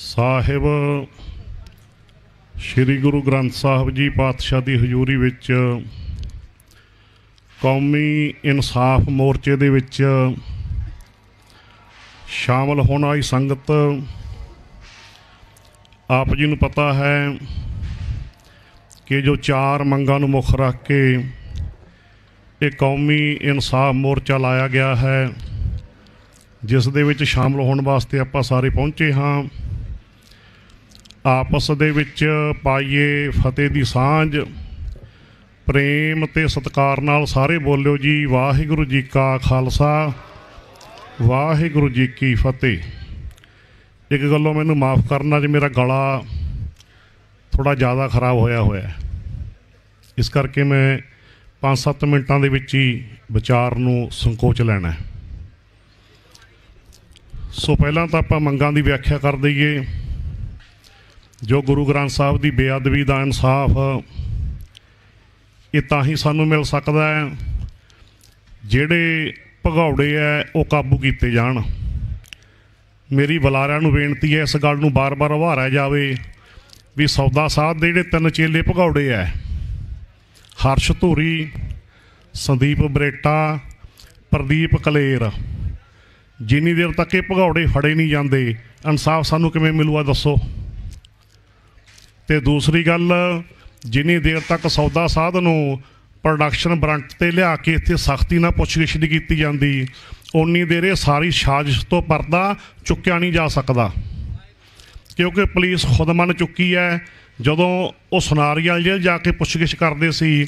ਸਾਹਿਬ ਸ੍ਰੀ ਗੁਰੂ ਗ੍ਰੰਥ ਸਾਹਿਬ ਜੀ ਪਾਤਸ਼ਾਹ ਦੀ ਹਜ਼ੂਰੀ ਵਿੱਚ ਕੌਮੀ ਇਨਸਾਫ ਮੋਰਚੇ ਦੇ ਵਿੱਚ ਸ਼ਾਮਲ ਹੋਣ ਆਈ ਸੰਗਤ ਆਪ ਜੀ ਨੂੰ ਪਤਾ ਹੈ ਕਿ ਜੋ ਚਾਰ ਮੰਗਾਂ ਨੂੰ ਮੁੱਖ ਰੱਖ ਕੇ ਇਹ ਕੌਮੀ ਇਨਸਾਫ ਮੋਰਚਾ ਲਾਇਆ ਗਿਆ ਹੈ ਜਿਸ ਦੇ ਵਿੱਚ ਸ਼ਾਮਲ ਹੋਣ ਵਾਸਤੇ ਆਪਾਂ ਸਾਰੇ ਪਹੁੰਚੇ ਹਾਂ ਆਪਸ ਦੇ ਵਿੱਚ ਪਾਈਏ ਫਤਿਹ ਦੀ ਸਾਂਝ ਪ੍ਰੇਮ ਤੇ ਸਤਕਾਰ ਨਾਲ ਸਾਰੇ ਬੋਲਿਓ ਜੀ ਵਾਹਿਗੁਰੂ ਜੀ ਕਾ ਖਾਲਸਾ ਵਾਹਿਗੁਰੂ ਜੀ ਕੀ ਫਤਿਹ ਇੱਕ ਗੱਲੋਂ ਮੈਨੂੰ ਮਾਫ ਕਰਨਾ ਜੇ ਮੇਰਾ ਗਲਾ ਥੋੜਾ ਜ਼ਿਆਦਾ ਖਰਾਬ ਹੋਇਆ ਹੋਇਆ ਹੈ ਇਸ ਕਰਕੇ ਮੈਂ 5-7 ਮਿੰਟਾਂ ਦੇ ਵਿੱਚ ਹੀ ਵਿਚਾਰ ਨੂੰ ਸੰਕੋਚ ਲੈਣਾ ਸੋ ਪਹਿਲਾਂ ਤਾਂ ਆਪਾਂ ਮੰਗਾਂ ਦੀ ਵਿਆਖਿਆ ਕਰ ਦਈਏ ਜੋ ਗੁਰੂ ਗ੍ਰੰਥ ਸਾਹਿਬ ਦੀ ਬੇਅਦਬੀ ਦਾ ਇਨਸਾਫ ਇਹ ਤਾਂ ਹੀ ਸਾਨੂੰ ਮਿਲ ਸਕਦਾ ਹੈ ਜਿਹੜੇ ਭਗੌੜੇ ਐ ਉਹ ਕਾਬੂ ਕੀਤੇ ਜਾਣ ਮੇਰੀ ਬੁਲਾਰਿਆਂ ਨੂੰ ਬੇਨਤੀ ਹੈ ਇਸ ਗੱਲ ਨੂੰ ਬਾਰ-ਬਾਰ ਉਭਾਰਿਆ ਜਾਵੇ ਵੀ ਸੌਦਾ ਸਾਧ ਦੇ ਜਿਹੜੇ ਤਿੰਨ ਚੇਲੇ ਭਗੌੜੇ ਐ ਹਰਸ਼ ਧੂਰੀ ਸੰਦੀਪ ਬਰੇਟਾ ਪ੍ਰਦੀਪ ਕਲੇਰ ਜਿੰਨੀ ਦੇਰ ਤੱਕ ਇਹ ਭਗੌੜੇ ਫੜੇ ਨਹੀਂ ਜਾਂਦੇ ਇਨਸਾਫ ਸਾਨੂੰ ਕਿਵੇਂ ਮਿਲੂਗਾ ਦੱਸੋ ਤੇ ਦੂਸਰੀ ਗੱਲ ਜਿੰਨੀ ਦੇਰ ਤੱਕ ਸੌਦਾ ਸਾਧ ਨੂੰ ਪ੍ਰੋਡਕਸ਼ਨ ਬ੍ਰਾਂਟ ਤੇ ਲਿਆ ਕੇ ਇੱਥੇ ਸਖਤੀ ਨਾਲ ਪੁੱਛਗਿੱਛ ਨਹੀਂ ਕੀਤੀ ਜਾਂਦੀ ਉਨੀ ਦੇਰ ਇਹ ਸਾਰੀ ਸਾਜ਼ਿਸ਼ ਤੋਂ ਪਰਦਾ ਚੁੱਕਿਆ ਨਹੀਂ ਜਾ ਸਕਦਾ ਕਿਉਂਕਿ ਪੁਲਿਸ ਖੁਦ ਮੰਨ ਚੁੱਕੀ ਹੈ ਜਦੋਂ ਉਹ ਸੁਨਾਰੀਆ ਜੇਲ੍ਹ ਜਾ ਕੇ ਪੁੱਛਗਿੱਛ ਕਰਦੇ ਸੀ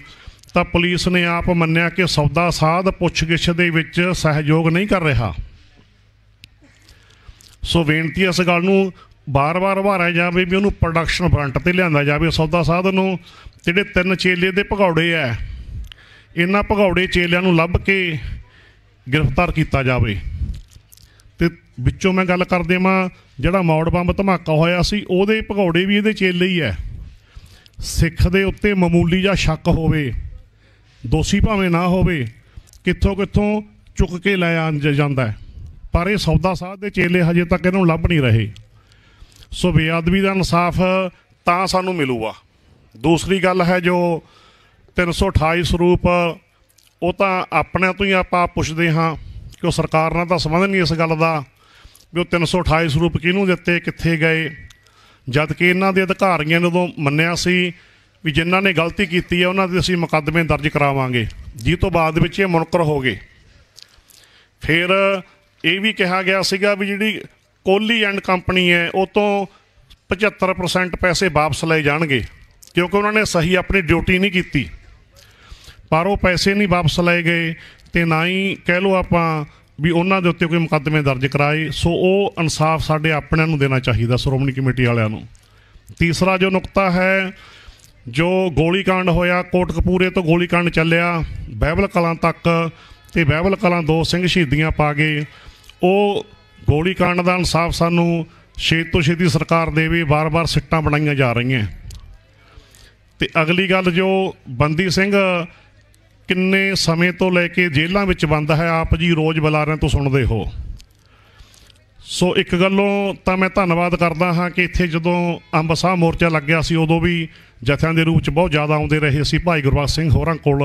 ਤਾਂ ਪੁਲਿਸ ਨੇ ਆਪ ਮੰਨਿਆ ਕਿ ਸੌਦਾ ਸਾਧ ਪੁੱਛਗਿੱਛ ਦੇ ਵਿੱਚ ਸਹਿਯੋਗ ਨਹੀਂ ਕਰ ਰਿਹਾ ਸੋ ਬੇਨਤੀ ਇਸ ਗੱਲ ਨੂੰ ਬਾਰ-ਬਾਰ ਵਾਰਿਆ ਜਾਵੇ ਵੀ ਉਹਨੂੰ ਪ੍ਰੋਡਕਸ਼ਨ ਫਰੰਟ ਤੇ ਲਿਆਂਦਾ ਜਾਵੇ ਸੌਦਾ ਸਾਧ ਨੂੰ ਜਿਹੜੇ ਤਿੰਨ ਚੇਲੇ ਦੇ ਭਗੌੜੇ ਐ ਇਹਨਾਂ ਭਗੌੜੇ ਚੇਲਿਆਂ ਨੂੰ ਲੱਭ ਕੇ ਗ੍ਰਿਫਤਾਰ ਕੀਤਾ ਜਾਵੇ ਤੇ ਵਿੱਚੋਂ ਮੈਂ ਗੱਲ ਕਰਦੇ ਆ ਜਿਹੜਾ ਮੌੜ ਬੰਬ ਧਮਾਕਾ ਹੋਇਆ ਸੀ ਉਹਦੇ ਭਗੌੜੇ ਵੀ ਇਹਦੇ ਚੇਲੇ ਹੀ ਐ ਸਿੱਖ ਦੇ ਉੱਤੇ ਮਾਮੂਲੀ ਜਿਹਾ ਸ਼ੱਕ ਹੋਵੇ ਦੋਸ਼ੀ ਭਾਵੇਂ ਨਾ ਹੋਵੇ ਕਿੱਥੋਂ ਕਿੱਥੋਂ ਚੁੱਕ ਕੇ ਲੈ ਜਾਂਦਾ ਪਰ ਇਹ ਸੌਦਾ ਸਾਧ ਦੇ ਚੇਲੇ ਹਜੇ ਤੱਕ ਇਹਨੂੰ ਲੱਭ ਨਹੀਂ ਰਹੇ ਸੋ ਬੇਅਦਬੀ ਦਾ ਇਨਸਾਫ ਤਾਂ ਸਾਨੂੰ ਮਿਲੂਗਾ ਦੂਸਰੀ ਗੱਲ ਹੈ ਜੋ 328 ਸਰੂਪ ਉਹ ਤਾਂ ਆਪਣਿਆਂ ਤੋਂ ਹੀ ਆਪਾਂ ਪੁੱਛਦੇ ਹਾਂ ਕਿ ਉਹ ਸਰਕਾਰ ਨਾਲ ਤਾਂ ਸੰਬੰਧ ਨਹੀਂ ਇਸ ਗੱਲ ਦਾ ਵੀ ਉਹ 328 ਸਰੂਪ ਕਿਹਨੂੰ ਦਿੱਤੇ ਕਿੱਥੇ ਗਏ ਜਦ ਕਿ ਇਹਨਾਂ ਦੇ ਅਧਿਕਾਰੀਆਂ ਨੇ ਉਦੋਂ ਮੰਨਿਆ ਸੀ ਵੀ ਜਿਨ੍ਹਾਂ ਨੇ ਗਲਤੀ ਕੀਤੀ ਹੈ ਉਹਨਾਂ ਦੇ ਅਸੀਂ ਮੁਕੱਦਮੇ ਦਰਜ ਕਰਾਵਾਂਗੇ ਜੀ ਤੋਂ ਬਾਅਦ ਵਿੱਚ ਇਹ ਮੁਨਕਰ ਹੋ ਗਏ ਫਿਰ ਇਹ ਵੀ ਕਿਹਾ ਗਿਆ ਸੀਗਾ ਵੀ ਜਿਹੜੀ ਕੋਲੀ ਐਂਡ ਕੰਪਨੀ ਹੈ ਉਹ ਤੋਂ 75% ਪੈਸੇ ਵਾਪਸ ਲਏ ਜਾਣਗੇ ਕਿਉਂਕਿ ਉਹਨਾਂ ਨੇ ਸਹੀ ਆਪਣੀ ਡਿਊਟੀ ਨਹੀਂ ਕੀਤੀ ਪਰ ਉਹ ਪੈਸੇ ਨਹੀਂ ਵਾਪਸ ਲਏ ਗਏ ਤੇ ਨਾ ਹੀ ਕਹਿ ਲੋ ਆਪਾਂ ਵੀ ਉਹਨਾਂ ਦੇ ਉੱਤੇ ਕੋਈ ਮੁਕੱਦਮੇ ਦਰਜ ਕਰਾਏ ਸੋ ਉਹ ਇਨਸਾਫ ਸਾਡੇ ਆਪਣਿਆਂ ਨੂੰ ਦੇਣਾ ਚਾਹੀਦਾ ਸ਼੍ਰੋਮਣੀ ਕਮੇਟੀ ਵਾਲਿਆਂ ਨੂੰ ਤੀਸਰਾ ਜੋ ਨੁਕਤਾ ਹੈ ਜੋ ਗੋਲੀकांड ਹੋਇਆ ਕੋਟਕਪੂਰੇ ਤੋਂ ਗੋਲੀकांड ਚੱਲਿਆ ਬਹਿਬਲ ਕਲਾਂ ਤੱਕ ਤੇ ਬਹਿਬਲ ਕਲਾਂ ਦੋ ਸਿੰਘ ਸ਼ਹੀਦੀਆਂ ਪਾ ਗਏ ਉਹ ਗੋਲੀ ਕਾਂਡ ਦਾ ਇਨਸਾਫ ਸਾਨੂੰ ਛੇਤ ਤੋਂ ਛੇਤੀ ਸਰਕਾਰ ਦੇਵੇ ਬਾਰ-ਬਾਰ ਸਿੱਟਾਂ ਬਣਾਈਆਂ ਜਾ ਰਹੀਆਂ ਤੇ ਅਗਲੀ ਗੱਲ ਜੋ ਬੰਦੀ ਸਿੰਘ ਕਿੰਨੇ ਸਮੇਂ ਤੋਂ ਲੈ ਕੇ ਜੇਲ੍ਹਾਂ ਵਿੱਚ ਬੰਦ ਹੈ ਆਪ ਜੀ ਰੋਜ਼ ਬੁਲਾਰਿਆਂ ਤੋਂ ਸੁਣਦੇ ਹੋ ਸੋ ਇੱਕ ਗੱਲੋਂ ਤਾਂ ਮੈਂ ਧੰਨਵਾਦ ਕਰਦਾ ਹਾਂ ਕਿ ਇੱਥੇ ਜਦੋਂ ਅੰਬਸਾ ਮੋਰਚਾ ਲੱਗਿਆ ਸੀ ਉਦੋਂ ਵੀ ਜਥਿਆਂ ਦੇ ਰੂਪ ਚ ਬਹੁਤ ਜ਼ਿਆਦਾ ਆਉਂਦੇ ਰਹੇ ਸੀ ਭਾਈ ਗੁਰਬਖਸ਼ ਸਿੰਘ ਹੋਰਾਂ ਕੋਲ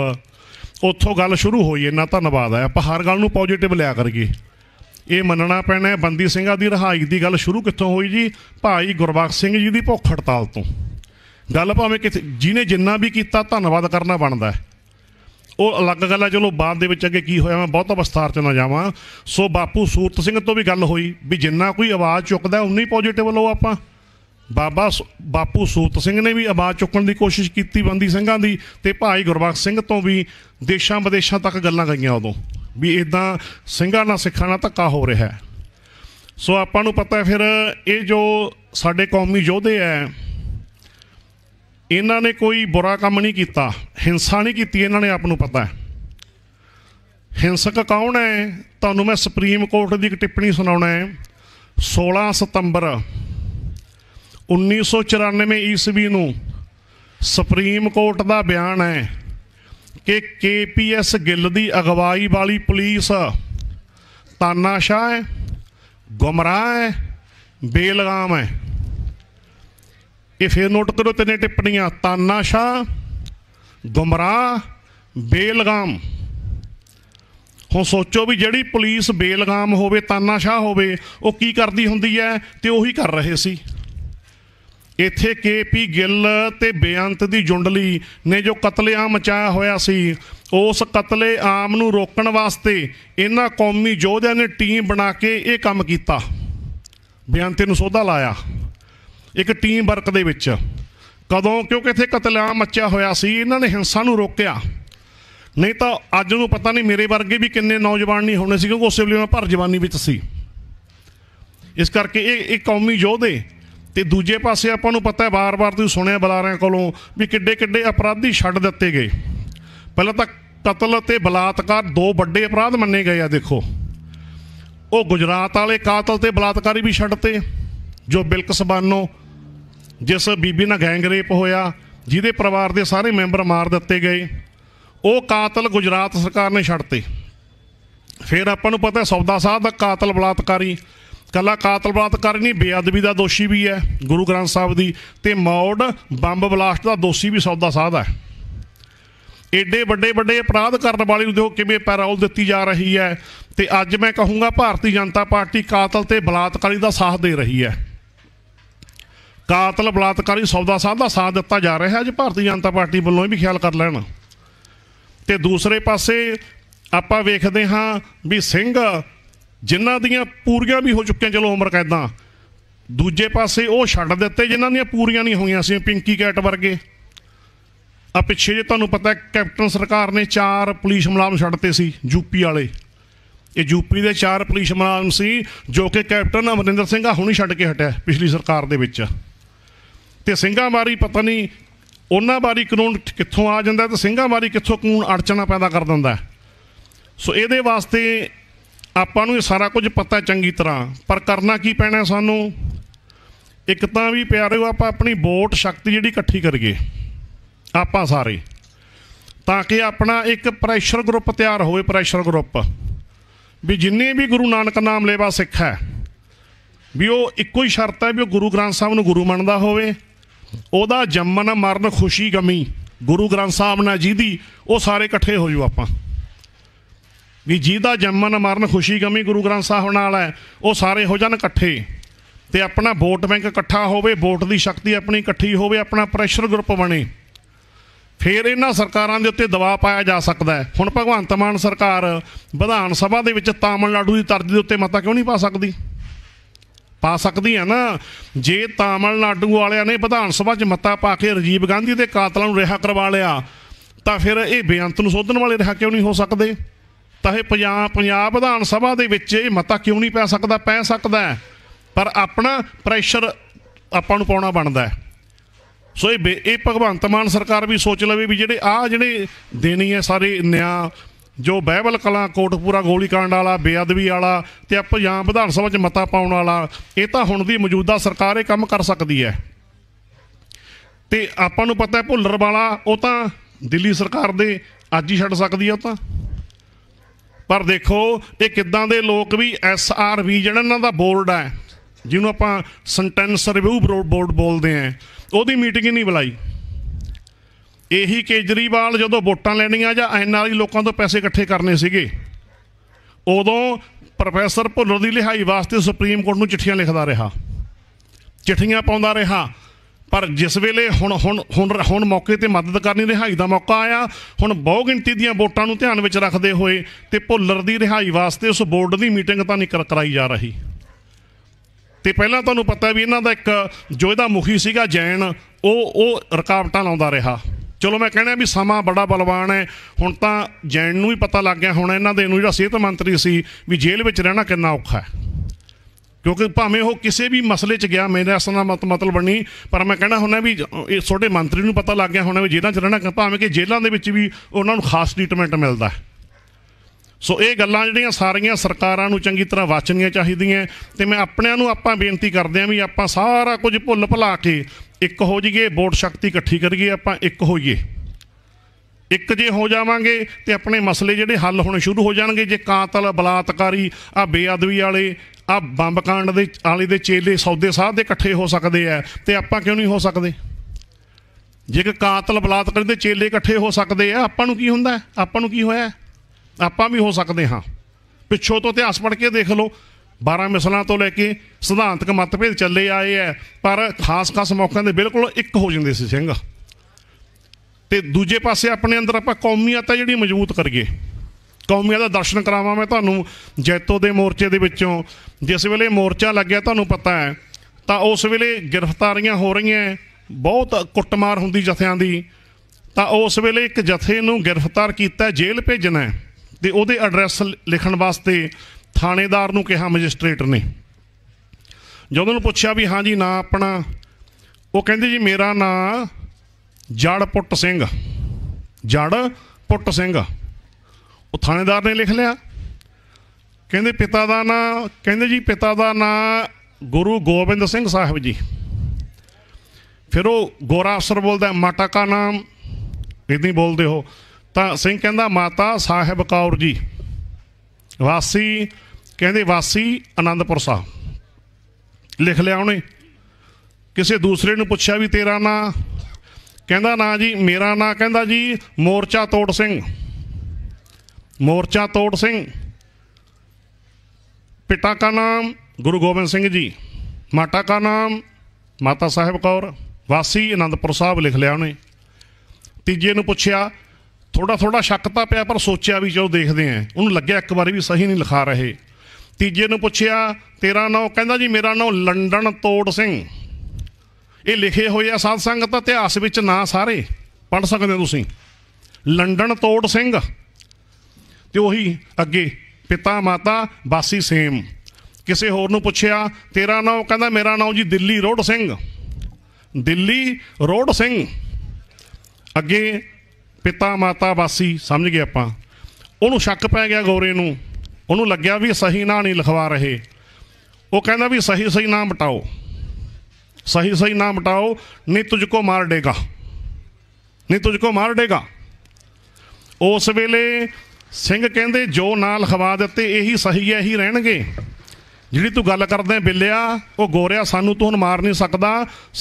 ਉੱਥੋਂ ਗੱਲ ਸ਼ੁਰੂ ਹੋਈ ਇਹਨਾਂ ਧੰਨਵਾਦ ਹੈ ਆਪਾਂ ਹਰ ਗੱਲ ਨੂੰ ਪੋਜ਼ਿਟਿਵ ਲਿਆ ਕਰੀਏ ਇਹ ਮੰਨਣਾ ਪੈਣਾ ਹੈ ਬੰਦੀ ਸਿੰਘਾਂ ਦੀ ਰਹਾਈ ਦੀ ਗੱਲ ਸ਼ੁਰੂ ਕਿੱਥੋਂ ਹੋਈ ਜੀ ਭਾਈ ਗੁਰਬਖਸ਼ ਸਿੰਘ ਜੀ ਦੀ ਭੁੱਖ ਹੜਤਾਲ ਤੋਂ ਗੱਲ ਭਾਵੇਂ ਕਿ ਜਿਨੇ ਜਿੰਨਾ ਵੀ ਕੀਤਾ ਧੰਨਵਾਦ ਕਰਨਾ ਬਣਦਾ ਹੈ ਉਹ ਅਲੱਗ ਗੱਲ ਹੈ ਚਲੋ ਬਾਅਦ ਦੇ ਵਿੱਚ ਅੱਗੇ ਕੀ ਹੋਇਆ ਮੈਂ ਬਹੁਤਾ ਵਿਸਥਾਰ ਚ ਨਾ ਜਾਵਾਂ ਸੋ ਬਾਪੂ ਸੂਰਤ ਸਿੰਘ ਤੋਂ ਵੀ ਗੱਲ ਹੋਈ ਵੀ ਜਿੰਨਾ ਕੋਈ ਆਵਾਜ਼ ਚੁੱਕਦਾ ਉਨੀ ਪੋਜ਼ਿਟਿਵ ਲਓ ਆਪਾਂ ਬਾਬਾ ਬਾਪੂ ਸੂਰਤ ਸਿੰਘ ਨੇ ਵੀ ਆਵਾਜ਼ ਚੁੱਕਣ ਦੀ ਕੋਸ਼ਿਸ਼ ਕੀਤੀ ਬੰਦੀ ਸਿੰਘਾਂ ਦੀ ਤੇ ਭਾਈ ਗੁਰਬਖਸ਼ ਸਿੰਘ ਤੋਂ ਵੀ ਦੇਸ਼ਾਂ ਵਿਦੇਸ਼ਾਂ ਤੱਕ ਗੱਲਾਂ ਗਈਆਂ ਉਦੋਂ ਵੀ ਇਦਾਂ ਸਿੰਘਾਂ ਨਾਲ ਸਿੱਖਾਂ ਨਾਲ ਧੱਕਾ ਹੋ ਰਿਹਾ ਸੋ ਆਪਾਂ ਨੂੰ ਪਤਾ ਫਿਰ ਇਹ ਜੋ ਸਾਡੇ ਕੌਮੀ ਯੋਧੇ ਐ ਇਹਨਾਂ ਨੇ ਕੋਈ ਬੁਰਾ ਕੰਮ ਨਹੀਂ ਕੀਤਾ ਹਿੰਸਾ ਨਹੀਂ ਕੀਤੀ ਇਹਨਾਂ ਨੇ ਆਪ ਨੂੰ ਪਤਾ ਹੈ ਹਿੰਸਕ ਕੌਣ ਹੈ ਤੁਹਾਨੂੰ ਮੈਂ ਸੁਪਰੀਮ ਕੋਰਟ ਦੀ ਇੱਕ ਟਿੱਪਣੀ ਸੁਣਾਉਣਾ ਹੈ 16 ਸਤੰਬਰ 1994 ਈਸਵੀ ਨੂੰ ਸੁਪਰੀਮ ਕੋਰਟ ਦਾ ਬਿਆਨ ਹੈ ਕਿ ਕੇਪੀਐਸ ਗਿੱਲ ਦੀ ਅਗਵਾਈ ਵਾਲੀ ਪੁਲਿਸ ਤਾਨਾਸ਼ਾਹ ਹੈ ਗੁਮਰਾਹ ਹੈ ਬੇਲਗਾਮ ਹੈ ਇਹ ਫੇਰ ਨੋਟ ਕਰੋ ਤਿੰਨੇ ਟਿੱਪਣੀਆਂ ਤਾਨਾਸ਼ਾਹ ਗੁਮਰਾਹ ਬੇਲਗਾਮ ਹੁਣ ਸੋਚੋ ਵੀ ਜਿਹੜੀ ਪੁਲਿਸ ਬੇਲਗਾਮ ਹੋਵੇ ਤਾਨਾਸ਼ਾਹ ਹੋਵੇ ਉਹ ਕੀ ਕਰਦੀ ਹੁੰਦੀ ਹੈ ਤੇ ਉਹੀ ਕਰ ਰਹੇ ਸੀ ਇੱਥੇ ਕੇਪੀ ਗਿੱਲ ਤੇ ਬੇਅੰਤ ਦੀ ਜੁੰਡਲੀ ਨੇ ਜੋ ਕਤਲੇਆਮ ਮਚਾਇਆ ਹੋਇਆ ਸੀ ਉਸ ਕਤਲੇਆਮ ਨੂੰ ਰੋਕਣ ਵਾਸਤੇ ਇਹਨਾਂ ਕੌਮੀ ਯੋਧਿਆਂ ਨੇ ਟੀਮ ਬਣਾ ਕੇ ਇਹ ਕੰਮ ਕੀਤਾ ਬੇਅੰਤ ਨੂੰ ਸੋਧਾ ਲਾਇਆ ਇੱਕ ਟੀਮ ਵਰਕ ਦੇ ਵਿੱਚ ਕਦੋਂ ਕਿਉਂਕਿ ਇੱਥੇ ਕਤਲੇਆਮ ਮਚਿਆ ਹੋਇਆ ਸੀ ਇਹਨਾਂ ਨੇ ਹਿੰਸਾ ਨੂੰ ਰੋਕਿਆ ਨਹੀਂ ਤਾਂ ਅੱਜ ਨੂੰ ਪਤਾ ਨਹੀਂ ਮੇਰੇ ਵਰਗੇ ਵੀ ਕਿੰਨੇ ਨੌਜਵਾਨ ਨਹੀਂ ਹੋਣੇ ਸੀ ਕਿਉਂਕਿ ਉਸੇ ਵੇਲੇ ਮੈਂ ਭਰ ਜਵਾਨੀ ਵਿੱਚ ਸੀ ਇਸ ਕਰਕੇ ਇਹ ਇਹ ਕੌਮੀ ਯੋਧੇ ਤੇ ਦੂਜੇ ਪਾਸੇ ਆਪਾਂ ਨੂੰ ਪਤਾ ਹੈ ਵਾਰ-ਵਾਰ ਤੁਸੀਂ ਸੁਣਿਆ ਬਲਾਰਿਆਂ ਕੋਲੋਂ ਵੀ ਕਿੱਡੇ ਕਿੱਡੇ ਅਪਰਾਧੀ ਛੱਡ ਦਿੱਤੇ ਗਏ ਪਹਿਲਾਂ ਤਾਂ ਕਤਲ ਅਤੇ ਬਲਾਤਕਾਰ ਦੋ ਵੱਡੇ ਅਪਰਾਧ ਮੰਨੇ ਗਏ ਆ ਦੇਖੋ ਉਹ ਗੁਜਰਾਤ ਵਾਲੇ ਕਾਤਲ ਤੇ ਬਲਾਤਕਾਰੀ ਵੀ ਛੱਡਤੇ ਜੋ ਬਿਲਕਸ ਬਾਨੋ ਜਿਸ ਬੀਬੀ ਨਾਲ ਗੈਂਗਰੇਪ ਹੋਇਆ ਜਿਹਦੇ ਪਰਿਵਾਰ ਦੇ ਸਾਰੇ ਮੈਂਬਰ ਮਾਰ ਦਿੱਤੇ ਗਏ ਉਹ ਕਾਤਲ ਗੁਜਰਾਤ ਸਰਕਾਰ ਨੇ ਛੱਡਤੇ ਫਿਰ ਆਪਾਂ ਨੂੰ ਪਤਾ ਸੌਦਾ ਸਾਹ ਦਾ ਕਾਤਲ ਬਲਾਤਕਾਰੀ ਕੱਲਾ ਕਾਤਲ ਬਲਾਤਕਾਰ ਨਹੀਂ ਬੇਅਦਬੀ ਦਾ ਦੋਸ਼ੀ ਵੀ ਹੈ ਗੁਰੂ ਗ੍ਰੰਥ ਸਾਹਿਬ ਦੀ ਤੇ ਮੌੜ ਬੰਬ ਬਲਾਸਟ ਦਾ ਦੋਸ਼ੀ ਵੀ ਸੌਦਾ ਸਾਧ ਹੈ ਏਡੇ ਵੱਡੇ ਵੱਡੇ ਅਪਰਾਧ ਕਰਨ ਵਾਲੇ ਨੂੰ ਦੇਖੋ ਕਿਵੇਂ ਪੈਰੋਲ ਦਿੱਤੀ ਜਾ ਰਹੀ ਹੈ ਤੇ ਅੱਜ ਮੈਂ ਕਹੂੰਗਾ ਭਾਰਤੀ ਜਨਤਾ ਪਾਰਟੀ ਕਾਤਲ ਤੇ ਬਲਾਤਕਾਰੀ ਦਾ ਸਾਥ ਦੇ ਰਹੀ ਹੈ ਕਾਤਲ ਬਲਾਤਕਾਰੀ ਸੌਦਾ ਸਾਧ ਦਾ ਸਾਥ ਦਿੱਤਾ ਜਾ ਰਿਹਾ ਹੈ ਅੱਜ ਭਾਰਤੀ ਜਨਤਾ ਪਾਰਟੀ ਵੱਲੋਂ ਇਹ ਵੀ ਖਿਆਲ ਕਰ ਲੈਣ ਤੇ ਦੂਸਰੇ ਪਾਸੇ ਆਪਾਂ ਵੇਖਦੇ ਹਾਂ ਵੀ ਸਿੰਘ ਜਿਨ੍ਹਾਂ ਦੀਆਂ ਪੂਰੀਆਂ ਵੀ ਹੋ ਚੁੱਕੀਆਂ ਚਲੋ ਉਮਰ ਕੈਦਾਂ ਦੂਜੇ ਪਾਸੇ ਉਹ ਛੱਡ ਦਿੱਤੇ ਜਿਨ੍ਹਾਂ ਦੀਆਂ ਪੂਰੀਆਂ ਨਹੀਂ ਹੋਈਆਂ ਸੀ ਪਿੰਕੀ ਕੈਟ ਵਰਗੇ ਆ ਪਿੱਛੇ ਜੇ ਤੁਹਾਨੂੰ ਪਤਾ ਕੈਪਟਨ ਸਰਕਾਰ ਨੇ ਚਾਰ ਪੁਲਿਸ ਮੁਲਾਜ਼ਮ ਛੱਡਤੇ ਸੀ ਯੂਪੀ ਵਾਲੇ ਇਹ ਯੂਪੀ ਦੇ ਚਾਰ ਪੁਲਿਸ ਮੁਲਾਜ਼ਮ ਸੀ ਜੋ ਕਿ ਕੈਪਟਨ ਅਮਰਿੰਦਰ ਸਿੰਘ ਹੁਣ ਹੀ ਛੱਡ ਕੇ ਹਟਿਆ ਪਿਛਲੀ ਸਰਕਾਰ ਦੇ ਵਿੱਚ ਤੇ ਸਿੰਘਾ ਮਾਰੀ ਪਤਾ ਨਹੀਂ ਉਹਨਾਂ ਬਾਰੀ ਕਾਨੂੰਨ ਕਿੱਥੋਂ ਆ ਜਾਂਦਾ ਤੇ ਸਿੰਘਾ ਮਾਰੀ ਕਿੱਥੋਂ ਕਾਨੂੰਨ ਅੜਚਣਾ ਪੈਦਾ ਕਰ ਦਿੰਦਾ ਸੋ ਇਹਦੇ ਵਾਸਤੇ ਆਪਾਂ ਨੂੰ ਇਹ ਸਾਰਾ ਕੁਝ ਪਤਾ ਚੰਗੀ ਤਰ੍ਹਾਂ ਪਰ ਕਰਨਾ ਕੀ ਪੈਣਾ ਸਾਨੂੰ ਇੱਕ ਤਾਂ ਵੀ ਪਿਆਰਿਓ ਆਪਾਂ ਆਪਣੀ ਵੋਟ ਸ਼ਕਤੀ ਜਿਹੜੀ ਇਕੱਠੀ ਕਰੀਏ ਆਪਾਂ ਸਾਰੇ ਤਾਂ ਕਿ ਆਪਣਾ ਇੱਕ ਪ੍ਰੈਸ਼ਰ ਗਰੁੱਪ ਤਿਆਰ ਹੋਵੇ ਪ੍ਰੈਸ਼ਰ ਗਰੁੱਪ ਵੀ ਜਿੰਨੇ ਵੀ ਗੁਰੂ ਨਾਨਕ ਨਾਮ ਲੈਵਾ ਸਿੱਖ ਹੈ ਵੀ ਉਹ ਇੱਕੋ ਹੀ ਸ਼ਰਤ ਹੈ ਵੀ ਉਹ ਗੁਰੂ ਗ੍ਰੰਥ ਸਾਹਿਬ ਨੂੰ ਗੁਰੂ ਮੰਨਦਾ ਹੋਵੇ ਉਹਦਾ ਜੰਮਨ ਮਰਨ ਖੁਸ਼ੀ ਗਮੀ ਗੁਰੂ ਗ੍ਰੰਥ ਸਾਹਿਬ ਨਾਲ ਜਿਹਦੀ ਉਹ ਸਾਰੇ ਇਕੱਠੇ ਹੋ ਜੂ ਆਪਾਂ ਵੀ ਜਿਹਦਾ ਜੰਮਨ ਮਰਨ ਖੁਸ਼ੀ ਗਮੀ ਗੁਰੂ ਗ੍ਰੰਥ ਸਾਹਿਬ ਨਾਲ ਹੈ ਉਹ ਸਾਰੇ ਹੋ ਜਾਣ ਇਕੱਠੇ ਤੇ ਆਪਣਾ ਵੋਟ ਬੈਂਕ ਇਕੱਠਾ ਹੋਵੇ ਵੋਟ ਦੀ ਸ਼ਕਤੀ ਆਪਣੀ ਇਕੱਠੀ ਹੋਵੇ ਆਪਣਾ ਪ੍ਰੈਸ਼ਰ ਗਰੁੱਪ ਬਣੇ ਫਿਰ ਇਹਨਾਂ ਸਰਕਾਰਾਂ ਦੇ ਉੱਤੇ ਦਬਾਅ ਪਾਇਆ ਜਾ ਸਕਦਾ ਹੈ ਹੁਣ ਭਗਵੰਤ ਮਾਨ ਸਰਕਾਰ ਵਿਧਾਨ ਸਭਾ ਦੇ ਵਿੱਚ ਤਾਮਿਲਨਾਡੂ ਦੀ ਤਰਜ਼ ਦੇ ਉੱਤੇ ਮਤਾ ਕਿਉਂ ਨਹੀਂ ਪਾ ਸਕਦੀ ਪਾ ਸਕਦੀ ਹੈ ਨਾ ਜੇ ਤਾਮਿਲਨਾਡੂ ਵਾਲਿਆਂ ਨੇ ਵਿਧਾਨ ਸਭਾ 'ਚ ਮਤਾ ਪਾ ਕੇ ਰਜੀਵ ਗਾਂਧੀ ਦੇ ਕਾਤਲਾਂ ਨੂੰ ਰਿਹਾ ਕਰਵਾ ਲਿਆ ਤਾਂ ਫਿਰ ਇਹ ਬੇਅੰਤ ਨੂੰ ਸੋਧਣ ਵਾਲੇ ਰਿਹਾ ਕਿਉਂ ਨਹੀਂ ਹੋ ਸਕਦੇ ਤਾਂ ਇਹ ਪੰਜਾਬ ਪੰਜਾਬ ਵਿਧਾਨ ਸਭਾ ਦੇ ਵਿੱਚ ਇਹ ਮਤਾ ਕਿਉਂ ਨਹੀਂ ਪੈ ਸਕਦਾ ਪੈ ਸਕਦਾ ਪਰ ਆਪਣਾ ਪ੍ਰੈਸ਼ਰ ਆਪਾਂ ਨੂੰ ਪਾਉਣਾ ਬਣਦਾ ਸੋ ਇਹ ਇਹ ਭਗਵੰਤ ਮਾਨ ਸਰਕਾਰ ਵੀ ਸੋਚ ਲਵੇ ਵੀ ਜਿਹੜੇ ਆ ਜਿਹੜੇ ਦੇਣੀ ਹੈ ਸਾਰੇ ਨਿਆਂ ਜੋ ਬਹਿਬਲ ਕਲਾ ਕੋਟਪੂਰਾ ਗੋਲੀकांड ਵਾਲਾ ਬੇਅਦਬੀ ਵਾਲਾ ਤੇ ਪੰਜਾਬ ਵਿਧਾਨ ਸਭਾ 'ਚ ਮਤਾ ਪਾਉਣ ਵਾਲਾ ਇਹ ਤਾਂ ਹੁਣ ਦੀ ਮੌਜੂਦਾ ਸਰਕਾਰ ਇਹ ਕੰਮ ਕਰ ਸਕਦੀ ਹੈ ਤੇ ਆਪਾਂ ਨੂੰ ਪਤਾ ਹੈ ਭੁੱਲਰ ਵਾਲਾ ਉਹ ਤਾਂ ਦਿੱਲੀ ਸਰਕਾਰ ਦੇ ਅੱਜ ਹੀ ਛੱਡ ਸਕਦੀ ਆ ਉਹ ਤਾਂ ਪਰ ਦੇਖੋ ਇਹ ਕਿਦਾਂ ਦੇ ਲੋਕ ਵੀ ਐਸ ਆਰ ਵੀ ਜਿਹੜਾ ਇਹਨਾਂ ਦਾ ਬੋਰਡ ਹੈ ਜਿਹਨੂੰ ਆਪਾਂ ਸੈਂਟੈਂਸ ਰਿਵਿਊ ਬੋਰਡ ਬੋਲਦੇ ਆ ਉਹਦੀ ਮੀਟਿੰਗ ਹੀ ਨਹੀਂ ਬੁਲਾਈ ਇਹੀ ਕੇਜਰੀਵਾਲ ਜਦੋਂ ਵੋਟਾਂ ਲੈਣੀਆਂ ਜਾਂ ਐਨਆਰਆਈ ਲੋਕਾਂ ਤੋਂ ਪੈਸੇ ਇਕੱਠੇ ਕਰਨੇ ਸੀਗੇ ਉਦੋਂ ਪ੍ਰੋਫੈਸਰ ਭੁੱਲਰ ਦੀ ਲਿਹਾਈ ਵਾਸਤੇ ਸੁਪਰੀਮ ਕੋਰਟ ਨੂੰ ਚਿੱਠੀਆਂ ਲਿਖਦਾ ਰਿਹਾ ਚਿੱਠੀਆਂ ਪਾਉਂਦਾ ਰਿਹਾ ਪਰ ਜਿਸ ਵੇਲੇ ਹੁਣ ਹੁਣ ਹੁਣ ਹੁਣ ਮੌਕੇ ਤੇ ਮਦਦ ਕਰਨੀ ਰਿਹਾਈ ਦਾ ਮੌਕਾ ਆਇਆ ਹੁਣ ਬਹੁ ਗਿਣਤੀ ਦੀਆਂ ਵੋਟਾਂ ਨੂੰ ਧਿਆਨ ਵਿੱਚ ਰੱਖਦੇ ਹੋਏ ਤੇ ਭੁੱਲਰ ਦੀ ਰਿਹਾਈ ਵਾਸਤੇ ਉਸ ਬੋਰਡ ਦੀ ਮੀਟਿੰਗ ਤਾਂ ਨਹੀਂ ਕਰਾਈ ਜਾ ਰਹੀ ਤੇ ਪਹਿਲਾਂ ਤੁਹਾਨੂੰ ਪਤਾ ਵੀ ਇਹਨਾਂ ਦਾ ਇੱਕ ਜੋ ਇਹਦਾ ਮੁਖੀ ਸੀਗਾ ਜੈਨ ਉਹ ਉਹ ਰੁਕਾਵਟਾਂ ਲਾਉਂਦਾ ਰਿਹਾ ਚਲੋ ਮੈਂ ਕਹਿੰਦਾ ਵੀ ਸਮਾਂ ਬੜਾ ਬਲਵਾਨ ਹੈ ਹੁਣ ਤਾਂ ਜੈਨ ਨੂੰ ਵੀ ਪਤਾ ਲੱਗ ਗਿਆ ਹੁਣ ਇਹਨਾਂ ਦੇ ਨੂੰ ਜਿਹੜਾ ਸਿਹਤ ਮੰਤਰੀ ਸੀ ਵੀ ਜੇਲ੍ਹ ਵਿੱਚ ਰਹਿਣਾ ਕਿੰਨਾ ਔਖਾ ਹੈ ਕਿਉਂਕਿ ਭਾਵੇਂ ਉਹ ਕਿਸੇ ਵੀ ਮਸਲੇ 'ਚ ਗਿਆ ਮੈਂ ਇਸ ਨਾਲ ਮਤ ਮਤਲਬ ਬਣੀ ਪਰ ਮੈਂ ਕਹਿਣਾ ਹੁੰਦਾ ਵੀ ਇਹ ਛੋਟੇ ਮੰਤਰੀ ਨੂੰ ਪਤਾ ਲੱਗ ਗਿਆ ਹੋਣਾ ਵੀ ਜੇਲ੍ਹਾਂ 'ਚ ਰਹਿਣਾ ਭਾਵੇਂ ਕਿ ਜੇਲ੍ਹਾਂ ਦੇ ਵਿੱਚ ਵੀ ਉਹਨਾਂ ਨੂੰ ਖਾਸ ਟ੍ਰੀਟਮੈਂਟ ਮਿਲਦਾ ਸੋ ਇਹ ਗੱਲਾਂ ਜਿਹੜੀਆਂ ਸਾਰੀਆਂ ਸਰਕਾਰਾਂ ਨੂੰ ਚੰਗੀ ਤਰ੍ਹਾਂ ਵਾਚਣੀਆਂ ਚਾਹੀਦੀਆਂ ਤੇ ਮੈਂ ਆਪਣਿਆਂ ਨੂੰ ਆਪਾਂ ਬੇਨਤੀ ਕਰਦੇ ਆਂ ਵੀ ਆਪਾਂ ਸਾਰਾ ਕੁਝ ਭੁੱਲ ਭੁਲਾ ਕੇ ਇੱਕ ਹੋ ਜਾਈਏ ਵੋਟ ਸ਼ਕਤੀ ਇਕੱਠੀ ਕਰੀਏ ਆਪਾਂ ਇੱਕ ਹੋਈਏ ਇੱਕ ਜੇ ਹੋ ਜਾਵਾਂਗੇ ਤੇ ਆਪਣੇ ਮਸਲੇ ਜਿਹੜੇ ਹੱਲ ਹੋਣੇ ਸ਼ੁਰੂ ਹੋ ਜਾਣਗੇ ਜੇ ਕਾਤਲ ਬਲਾਤਕਾਰੀ ਆ ਬੇਅਦਬੀ ਵਾਲੇ ਆ ਬੰਬ ਕਾਂਡ ਦੇ ਆਲੇ ਦੇ ਚੇਲੇ ਸੌਦੇ ਸਾਹ ਦੇ ਇਕੱਠੇ ਹੋ ਸਕਦੇ ਆ ਤੇ ਆਪਾਂ ਕਿਉਂ ਨਹੀਂ ਹੋ ਸਕਦੇ ਜੇ ਕਿ ਕਾਤਲ ਬਲਾਤਕਾਰੀ ਦੇ ਚੇਲੇ ਇਕੱਠੇ ਹੋ ਸਕਦੇ ਆ ਆਪਾਂ ਨੂੰ ਕੀ ਹੁੰਦਾ ਆਪਾਂ ਨੂੰ ਕੀ ਹੋਇਆ ਆਪਾਂ ਵੀ ਹੋ ਸਕਦੇ ਹਾਂ ਪਿੱਛੋਂ ਤੋਂ ਇਤਿਹਾਸ ਪੜ੍ਹ ਕੇ ਦੇਖ ਲਓ 12 ਮਿਸਲਾਂ ਤੋਂ ਲੈ ਕੇ ਸਿਧਾਂਤਕ ਮਤਭੇਦ ਚੱਲੇ ਆਏ ਆ ਪਰ ਖਾਸ-ਖਾਸ ਮੌਕਿਆਂ ਦੇ ਬਿਲਕੁਲ ਇੱਕ ਹੋ ਜਾਂਦੇ ਸੀ ਸਿੰਘ ਤੇ ਦੂਜੇ ਪਾਸੇ ਆਪਣੇ ਅੰਦਰ ਆਪਾਂ ਕੌਮੀਅਤ ਆ ਜਿਹੜੀ ਮਜ਼ਬੂਤ ਕਰੀਏ ਕੌਮੀਅਤ ਦਾ ਦਰਸ਼ਨ ਕਰਾਵਾਂ ਮੈਂ ਤੁਹਾਨੂੰ ਜੈਤੋ ਦੇ ਮੋਰਚੇ ਦੇ ਵਿੱਚੋਂ ਜਿਸ ਵੇਲੇ ਮੋਰਚਾ ਲੱਗਿਆ ਤੁਹਾਨੂੰ ਪਤਾ ਹੈ ਤਾਂ ਉਸ ਵੇਲੇ ਗ੍ਰਿਫਤਾਰੀਆਂ ਹੋ ਰਹੀਆਂ ਬਹੁਤ ਕੁੱਟਮਾਰ ਹੁੰਦੀ ਜਥਿਆਂ ਦੀ ਤਾਂ ਉਸ ਵੇਲੇ ਇੱਕ ਜਥੇ ਨੂੰ ਗ੍ਰਿਫਤਾਰ ਕੀਤਾ ਜੇਲ੍ਹ ਭੇਜਣਾ ਤੇ ਉਹਦੇ ਐਡਰੈਸ ਲਿਖਣ ਵਾਸਤੇ ਥਾਣੇਦਾਰ ਨੂੰ ਕਿਹਾ ਮੈਜਿਸਟ੍ਰੇਟ ਨੇ ਜਦੋਂ ਉਹਨੂੰ ਪੁੱਛਿਆ ਵੀ ਹਾਂਜੀ ਨਾਂ ਆਪਣਾ ਉਹ ਕਹਿੰਦੇ ਜੀ ਮੇਰਾ ਨਾਂ ਜੜ ਪੁੱਟ ਸਿੰਘ ਜੜ ਪੁੱਟ ਸਿੰਘ ਉਹ ਥਾਣੇਦਾਰ ਨੇ ਲਿਖ ਲਿਆ ਕਹਿੰਦੇ ਪਿਤਾ ਦਾ ਨਾਂ ਕਹਿੰਦੇ ਜੀ ਪਿਤਾ ਦਾ ਨਾਂ ਗੁਰੂ ਗੋਬਿੰਦ ਸਿੰਘ ਸਾਹਿਬ ਜੀ ਫਿਰ ਉਹ ਗੋਰਾ ਅਫਸਰ ਬੋਲਦਾ ਮਾਤਾ ਦਾ ਨਾਮ ਇਦਾਂ ਬੋਲਦੇ ਹੋ ਤਾਂ ਸਿੰਘ ਕਹਿੰਦਾ ਮਾਤਾ ਸਾਹਿਬ ਕੌਰ ਜੀ ਵਾਸੀ ਕਹਿੰਦੇ ਵਾਸੀ ਆਨੰਦਪੁਰ ਸਾਹਿਬ ਲਿਖ ਲਿਆ ਉਹਨੇ ਕਿਸੇ ਦੂਸਰੇ ਨੂੰ ਪੁੱਛਿਆ ਵੀ ਤੇਰਾ ਨਾਂ ਕਹਿੰਦਾ ਨਾ ਜੀ ਮੇਰਾ ਨਾਂ ਕਹਿੰਦਾ ਜੀ ਮੋਰਚਾ ਤੋੜ ਸਿੰਘ ਮੋਰਚਾ ਤੋੜ ਸਿੰਘ ਪਿਤਾ ਦਾ ਨਾਮ ਗੁਰੂ ਗੋਬਿੰਦ ਸਿੰਘ ਜੀ ਮਾਤਾ ਦਾ ਨਾਮ ਮਾਤਾ ਸਾਹਿਬ ਕੌਰ ਵਾਸੀ ਆਨੰਦਪੁਰ ਸਾਹਿਬ ਲਿਖ ਲਿਆ ਉਹਨੇ ਤੀਜੇ ਨੂੰ ਪੁੱਛਿਆ ਥੋੜਾ ਥੋੜਾ ਸ਼ੱਕ ਤਾਂ ਪਿਆ ਪਰ ਸੋਚਿਆ ਵੀ ਚਲੋ ਦੇਖਦੇ ਆਂ ਉਹਨੂੰ ਲੱਗਿਆ ਇੱਕ ਵਾਰੀ ਵੀ ਸਹੀ ਨਹੀਂ ਲਿਖਾ ਰਹੇ ਤੀਜੇ ਨੂੰ ਪੁੱਛਿਆ ਤੇਰਾ ਨਾਮ ਕਹਿੰਦਾ ਜੀ ਮੇਰਾ ਨਾਮ ਲੰਡਨ ਤੋੜ ਸਿੰਘ ਇਹ ਲਿਖੇ ਹੋਏ ਆ ਸਾਧ ਸੰਗਤ ਦਾ ਇਤਿਹਾਸ ਵਿੱਚ ਨਾਂ ਸਾਰੇ ਪੜ ਸਕਦੇ ਹੋ ਤੁਸੀਂ ਲੰਡਨ ਤੋੜ ਸਿੰਘ ਤੇ ਉਹੀ ਅੱਗੇ ਪਿਤਾ ਮਾਤਾ ਬਾਸੀ ਸੇਮ ਕਿਸੇ ਹੋਰ ਨੂੰ ਪੁੱਛਿਆ ਤੇਰਾ ਨਾਮ ਕਹਿੰਦਾ ਮੇਰਾ ਨਾਮ ਜੀ ਦਿੱਲੀ ਰੋਡ ਸਿੰਘ ਦਿੱਲੀ ਰੋਡ ਸਿੰਘ ਅੱਗੇ ਪਿਤਾ ਮਾਤਾ ਬਾਸੀ ਸਮਝ ਗਏ ਆਪਾਂ ਉਹਨੂੰ ਸ਼ੱਕ ਪੈ ਗਿਆ ਗੋਰੇ ਨੂੰ ਉਹਨੂੰ ਲੱਗਿਆ ਵੀ ਸਹੀ ਨਾਂ ਨਹੀਂ ਲਿਖਵਾ ਰਹੇ ਉਹ ਕਹਿੰਦਾ ਵੀ ਸਹੀ ਸਹੀ ਨਾਂ ਬਟਾਓ ਸਹੀ ਸਹੀ नाम ਨਹੀਂ नहीं ਕੋ ਮਾਰ ਡੇਗਾ ਨਹੀਂ ਤੁਝ ਕੋ ਮਾਰ ਡੇਗਾ ਉਸ ਵੇਲੇ ਸਿੰਘ ਕਹਿੰਦੇ ਜੋ ਨਾਲ ਖਵਾ ਦਿੱਤੇ ਇਹੀ ਸਹੀ ਹੈ ਇਹੀ ਰਹਿਣਗੇ ਜਿਹੜੀ ਤੂੰ ਗੱਲ ਕਰਦਾ ਬਿੱਲਿਆ ਉਹ ਗੋਰਿਆ ਸਾਨੂੰ ਤੂੰ ਹੁਣ ਮਾਰ ਨਹੀਂ ਸਕਦਾ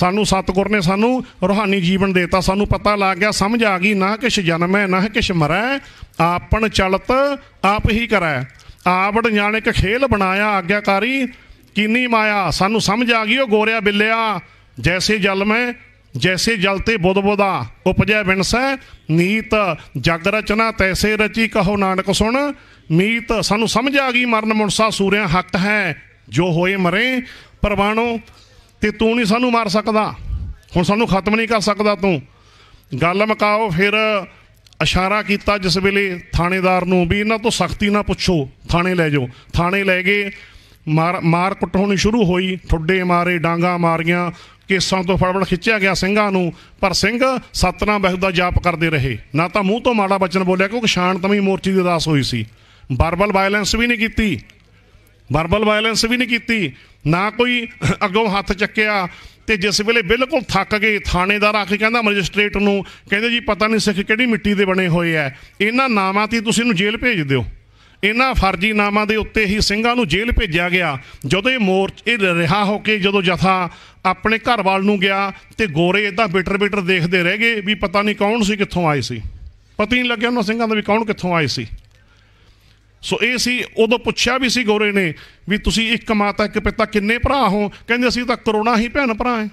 ਸਾਨੂੰ ਸਤਗੁਰ ਨੇ ਸਾਨੂੰ ਰੋਹਾਨੀ ਜੀਵਨ ਦੇਤਾ ਸਾਨੂੰ ਪਤਾ ਲੱਗ ਗਿਆ ਸਮਝ ਆ ਗਈ ਨਾ ਕਿਛ ਜਨਮ ਹੈ ਨਾ ਕਿਛ ਮਰੈ ਆਪਣ ਚਲਤ ਆਪ ਹੀ ਕਰੈ ਆਵੜ ਜਾਣੇ ਇੱਕ ਖੇਲ ਬਣਾਇਆ ਆਗਿਆਕਾਰੀ ਕਿੰਨੀ ਮਾਇਆ ਸਾਨੂੰ ਸਮਝ ਆ ਗਈ ਉਹ ਗੋਰਿਆ ਬਿੱਲਿਆ ਜੈਸੇ ਜਲ ਮੈਂ ਜੈਸੇ ਜਲ ਤੇ ਬੁੱਧਬੁਦਾ ਉਪਜੈ ਵਿਣਸੈ ਨੀਤ ਜਗ ਰਚਨਾ ਤੈਸੇ ਰਚੀ ਕਹੋ ਨਾਨਕ ਸੁਣ ਮੀਤ ਸਾਨੂੰ ਸਮਝ ਆ ਗਈ ਮਰਨ ਮੁਨਸਾ ਸੂਰਿਆ ਹੱਕ ਹੈ ਜੋ ਹੋਏ ਮਰੇ ਪਰਵਾਣੋ ਤੇ ਤੂੰ ਨਹੀਂ ਸਾਨੂੰ ਮਾਰ ਸਕਦਾ ਹੁਣ ਸਾਨੂੰ ਖਤਮ ਨਹੀਂ ਕਰ ਸਕਦਾ ਤੂੰ ਗੱਲ ਮਕਾਓ ਫਿਰ ਇਸ਼ਾਰਾ ਕੀਤਾ ਜਿਸ ਵੇਲੇ ਥਾਣੇਦਾਰ ਨੂੰ ਵੀ ਇਹਨਾਂ ਤੋਂ ਸਖਤੀ ਨਾ ਪੁੱਛੋ ਥਾਣੇ ਲੈ ਜਾਓ ਥਾਣੇ ਲੈ ਗਏ ਮਾਰ ਮਾਰ ਕੁੱਟ ਹੋਣੀ ਸ਼ੁਰੂ ਹੋਈ ਠੁੱਡੇ ਮਾਰੇ ਡਾਂਗਾ ਮਾਰੀਆਂ ਕੇਸਾਂ ਤੋਂ ਫੜਫੜ ਖਿੱਚਿਆ ਗਿਆ ਸਿੰਘਾਂ ਨੂੰ ਪਰ ਸਿੰਘ ਸਤਨਾਮ ਬਹਿਦ ਦਾ ਜਾਪ ਕਰਦੇ ਰਹੇ ਨਾ ਤਾਂ ਮੂੰਹ ਤੋਂ ਮਾੜਾ ਬਚਨ ਬੋਲਿਆ ਕਿਉਂਕਿ ਸ਼ਾਂਤਮਈ ਮੋਰਚੀ ਦੀ ਅਰਦਾਸ ਹੋਈ ਸੀ ਵਰਬਲ ਵਾਇਲੈਂਸ ਵੀ ਨਹੀਂ ਕੀਤੀ ਵਰਬਲ ਵਾਇਲੈਂਸ ਵੀ ਨਹੀਂ ਕੀਤੀ ਨਾ ਕੋਈ ਅੱਗੋਂ ਹੱਥ ਚੱਕਿਆ ਤੇ ਜਿਸ ਵੇਲੇ ਬਿਲਕੁਲ ਥੱਕ ਗਏ ਥਾਣੇਦਾਰ ਆ ਕੇ ਕਹਿੰਦਾ ਮੈਜਿਸਟ੍ਰੇਟ ਨੂੰ ਕਹਿੰਦੇ ਜੀ ਪਤਾ ਨਹੀਂ ਸਿੱਖ ਕਿਹੜੀ ਮਿੱਟੀ ਦੇ ਬਣੇ ਹੋਏ ਐ ਇਹਨਾਂ ਨਾਮਾਂ ਤੇ ਤੁਸੀਂ ਨੂੰ ਜੇਲ੍ਹ ਭੇਜ ਦਿਓ ਇਹਨਾਂ ਨਾਮਾਂ ਦੇ ਉੱਤੇ ਹੀ ਸਿੰਘਾਂ ਨੂੰ ਜੇਲ੍ਹ ਭੇਜਿਆ ਗਿਆ ਜਦੋਂ ਇਹ ਮੋਰ ਇਹ ਰਿਹਾ ਹੋ ਕੇ ਜਦੋਂ ਜਥਾ ਆਪਣੇ ਘਰ ਵਾਲ ਨੂੰ ਗਿਆ ਤੇ ਗੋਰੇ ਇਦਾਂ ਬਿਟਰ ਬਿਟਰ ਦੇਖਦੇ ਰਹਿ ਗਏ ਵੀ ਪਤਾ ਨਹੀਂ ਕੌਣ ਸੀ ਕਿੱਥੋਂ ਆਏ ਸੀ ਪਤਾ ਨਹੀਂ ਲੱਗਿਆ ਉਹਨਾਂ ਸਿੰਘਾਂ ਦਾ ਵੀ ਕੌਣ ਕਿੱਥੋਂ ਆਏ ਸੀ ਸੋ ਇਹ ਸੀ ਉਦੋਂ ਪੁੱਛਿਆ ਵੀ ਸੀ ਗੋਰੇ ਨੇ ਵੀ ਤੁਸੀਂ ਇੱਕ ਮਾਤਾ ਇੱਕ ਪਿਤਾ ਕਿੰਨੇ ਭਰਾ ਹੋ ਕਹਿੰਦੇ ਅਸੀਂ ਤਾਂ ਕਰੋਨਾ ਹੀ ਭੈਣ ਭਰਾ ਹਾਂ